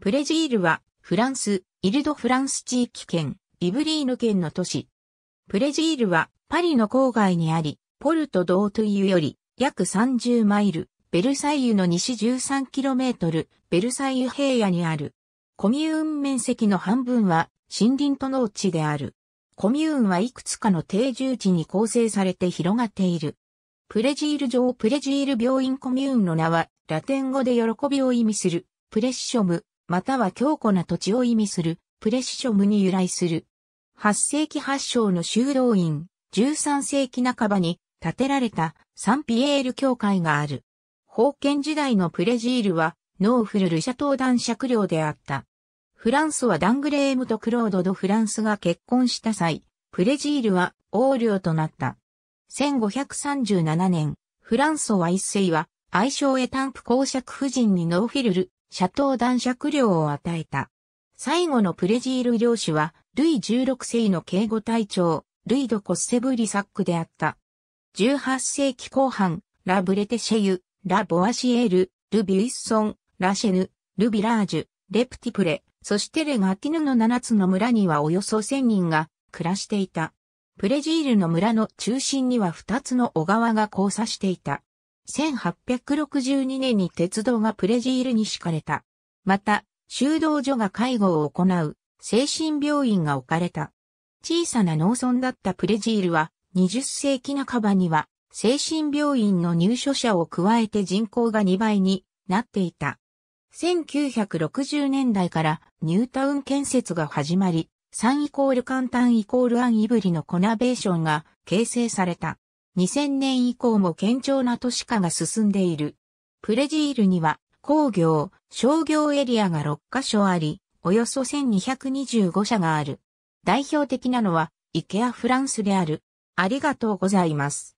プレジールは、フランス、イルド・フランス地域圏、イブリーヌ県の都市。プレジールは、パリの郊外にあり、ポルト・ドートゥイユより、約30マイル、ベルサイユの西 13km、ベルサイユ平野にある。コミューン面積の半分は、森林と農地である。コミューンはいくつかの定住地に構成されて広がっている。プレジール上プレジール病院コミューンの名は、ラテン語で喜びを意味する、プレッショム、または強固な土地を意味する、プレシショムに由来する。8世紀発祥の修道院、13世紀半ばに建てられたサンピエール教会がある。封建時代のプレジールは、ノーフルルシャ島男爵領であった。フランスはダングレームとクロード・ド・フランスが結婚した際、プレジールは王領となった。1537年、フランソワ一世は、愛称エタンプ公爵夫人にノーフィルル、シャトー男爵領を与えた。最後のプレジール領主は、ルイ16世の警護隊長、ルイド・コッセブリサックであった。18世紀後半、ラ・ブレテシェユ、ラ・ボアシエール、ル・ビュイッソン、ラシェヌ、ル・ビラージュ、レプティプレ、そしてレガティヌの7つの村にはおよそ1000人が暮らしていた。プレジールの村の中心には2つの小川が交差していた。1862年に鉄道がプレジールに敷かれた。また、修道所が介護を行う精神病院が置かれた。小さな農村だったプレジールは20世紀半ばには精神病院の入所者を加えて人口が2倍になっていた。1960年代からニュータウン建設が始まり、3イコール簡単イコールアンイブリのコナベーションが形成された。2000年以降も堅調な都市化が進んでいる。プレジールには工業、商業エリアが6カ所あり、およそ1225社がある。代表的なのは、イケアフランスである。ありがとうございます。